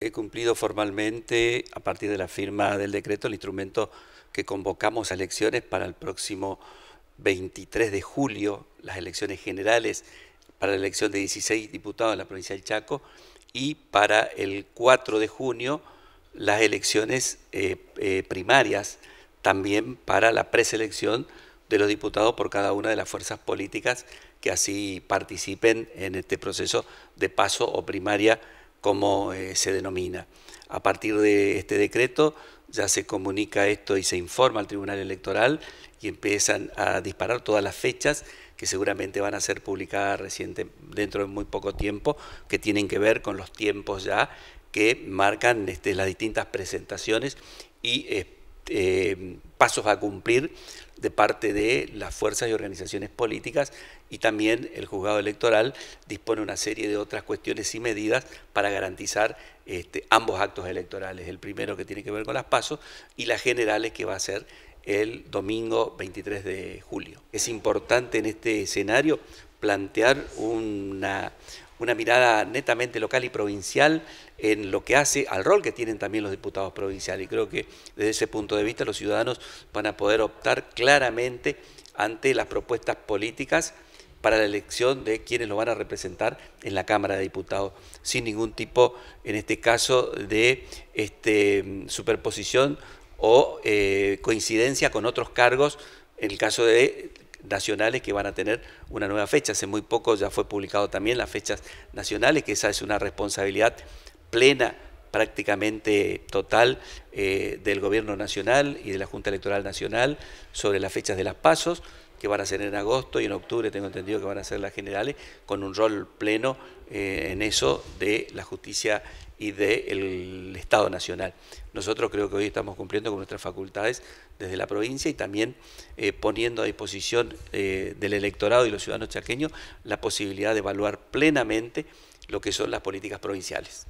He cumplido formalmente, a partir de la firma del decreto, el instrumento que convocamos a elecciones para el próximo 23 de julio, las elecciones generales para la elección de 16 diputados en la provincia del Chaco y para el 4 de junio las elecciones eh, eh, primarias, también para la preselección de los diputados por cada una de las fuerzas políticas que así participen en este proceso de paso o primaria como eh, se denomina. A partir de este decreto ya se comunica esto y se informa al Tribunal Electoral y empiezan a disparar todas las fechas que seguramente van a ser publicadas reciente, dentro de muy poco tiempo, que tienen que ver con los tiempos ya que marcan este, las distintas presentaciones y eh, eh, pasos a cumplir de parte de las fuerzas y organizaciones políticas y también el juzgado electoral dispone una serie de otras cuestiones y medidas para garantizar este, ambos actos electorales, el primero que tiene que ver con las pasos y las generales que va a ser el domingo 23 de julio. Es importante en este escenario plantear una, una mirada netamente local y provincial en lo que hace al rol que tienen también los diputados provinciales. Y creo que desde ese punto de vista los ciudadanos van a poder optar claramente ante las propuestas políticas para la elección de quienes lo van a representar en la Cámara de Diputados, sin ningún tipo, en este caso, de este, superposición o eh, coincidencia con otros cargos, en el caso de nacionales que van a tener una nueva fecha. Hace muy poco ya fue publicado también las fechas nacionales, que esa es una responsabilidad plena prácticamente total eh, del Gobierno Nacional y de la Junta Electoral Nacional sobre las fechas de las pasos, que van a ser en agosto y en octubre, tengo entendido que van a ser las generales, con un rol pleno eh, en eso de la justicia y del Estado Nacional. Nosotros creo que hoy estamos cumpliendo con nuestras facultades desde la provincia y también eh, poniendo a disposición del electorado y los ciudadanos chaqueños la posibilidad de evaluar plenamente lo que son las políticas provinciales.